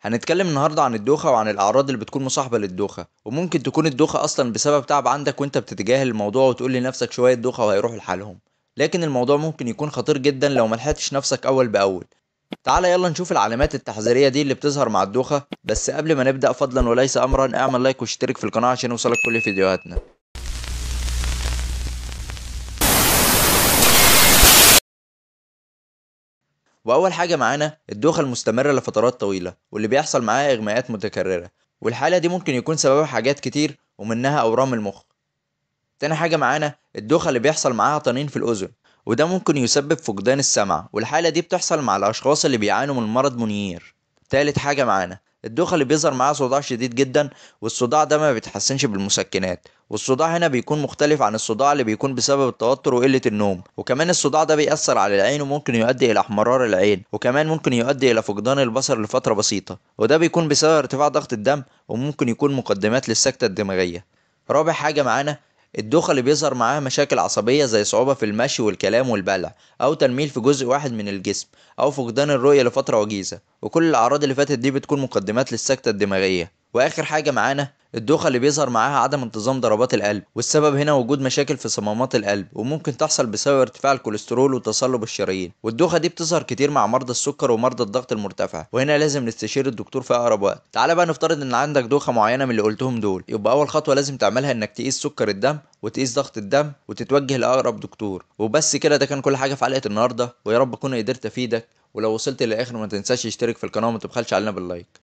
هنتكلم النهاردة عن الدوخة وعن الأعراض اللي بتكون مصاحبة للدوخة وممكن تكون الدوخة أصلا بسبب تعب عندك وأنت بتتجاهل الموضوع وتقول لنفسك شوية دوخة وهيروحوا لحالهم لكن الموضوع ممكن يكون خطير جدا لو ملحقتش نفسك أول بأول تعال يلا نشوف العلامات التحذيرية دي اللي بتظهر مع الدوخة بس قبل ما نبدأ فضلا وليس أمرا اعمل لايك واشترك في القناة عشان يوصلك كل فيديوهاتنا واول حاجه معانا الدوخه المستمره لفترات طويله واللي بيحصل معاها اغماءات متكرره والحاله دي ممكن يكون سببها حاجات كتير ومنها اورام المخ تاني حاجه معانا الدوخه اللي بيحصل معاها طنين في الاذن وده ممكن يسبب فقدان السمع والحاله دي بتحصل مع الاشخاص اللي بيعانوا من مرض منير تالت حاجه معانا الدوخه اللي بيظهر معاها صداع شديد جدا والصداع ده ما بيتحسنش بالمسكنات والصداع هنا بيكون مختلف عن الصداع اللي بيكون بسبب التوتر وقله النوم وكمان الصداع ده بيأثر على العين وممكن يؤدي الى احمرار العين وكمان ممكن يؤدي الى فقدان البصر لفتره بسيطه وده بيكون بسبب ارتفاع ضغط الدم وممكن يكون مقدمات للسكته الدماغيه رابع حاجه معانا الدوخة اللي بيظهر معاها مشاكل عصبية زي صعوبة في المشي والكلام والبلع أو تنميل في جزء واحد من الجسم أو فقدان الرؤية لفترة وجيزة وكل الأعراض اللي فاتت دي بتكون مقدمات للسكتة الدماغية وآخر حاجة معانا الدوخة اللي بيظهر معاها عدم انتظام ضربات القلب والسبب هنا وجود مشاكل في صمامات القلب وممكن تحصل بسبب ارتفاع الكوليسترول وتصلب الشرايين والدوخة دي بتظهر كتير مع مرضى السكر ومرضى الضغط المرتفع وهنا لازم نستشير الدكتور في اقرب وقت تعالى بقى نفترض ان عندك دوخة معينة من اللي قلتهم دول يبقى اول خطوة لازم تعملها انك تقيس سكر الدم وتقيس ضغط الدم وتتوجه لاقرب دكتور وبس كده ده كان كل حاجة في حلقة النهاردة ويا رب اكون قدرت افيدك ولو وصلت للاخر ما تنساش تشترك في القناه وما تبخلش علينا باللايك